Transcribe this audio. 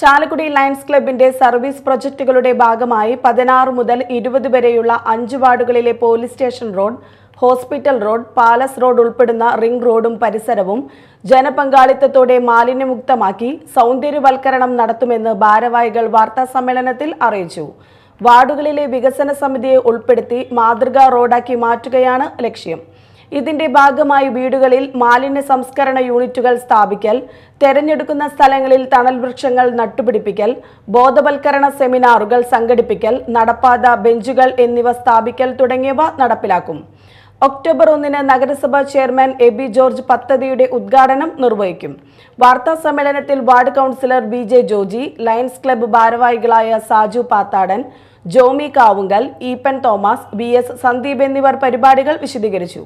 Chalakudy Lions ക്ലബിന്റെ service പ്രൊജക്ടുകളുടെ ഭാഗമായി പതിനാറ് മുതൽ ഇരുപത് വരെയുള്ള അഞ്ച് വാർഡുകളിലെ police station road hospital road palace road ഉൾപ്പെടുന്ന റിംഗ് റോഡും പരിസരവും ജനപങ്കാളിത്തത്തോടെ മാലിന്യമുക്തമാക്കി സൗന്ദര്യവൽക്കരണം നടത്തുമെന്ന് ഭാരവാഹികൾ വാർത്താ സമ്മേളനത്തിൽ അറിയിച്ചു വാർഡുകളിലെ വികസന സമിതിയെ ഉൾപ്പെടുത്തി മാതൃകാ റോഡാക്കി മാറ്റുകയാണ് ലക്ഷ്യം ഇതിന്റെ ഭാഗമായി വീടുകളിൽ മാലിന്യ സംസ്കരണ യൂണിറ്റുകൾ സ്ഥാപിക്കൽ തെരഞ്ഞെടുക്കുന്ന സ്ഥലങ്ങളിൽ തണൽ വൃക്ഷങ്ങൾ നട്ടുപിടിപ്പിക്കൽ ബോധവൽക്കരണ സെമിനാറുകൾ സംഘടിപ്പിക്കൽ നടപ്പാത ബെഞ്ചുകൾ എന്നിവ സ്ഥാപിക്കൽ തുടങ്ങിയവ നടപ്പിലാക്കും ഒക്ടോബർ ഒന്നിന് നഗരസഭാ ചെയർമാൻ എ ബി ജോർജ് പദ്ധതിയുടെ ഉദ്ഘാടനം നിർവഹിക്കും വാർത്താ സമ്മേളനത്തിൽ ward councillor B J Joji Lions club ഭാരവാഹികളായ Saju Pathadan Jomy Kavungal Eapen Thomas V S Sandeep എന്നിവർ പരിപാടികൾ വിശദീകരിച്ചു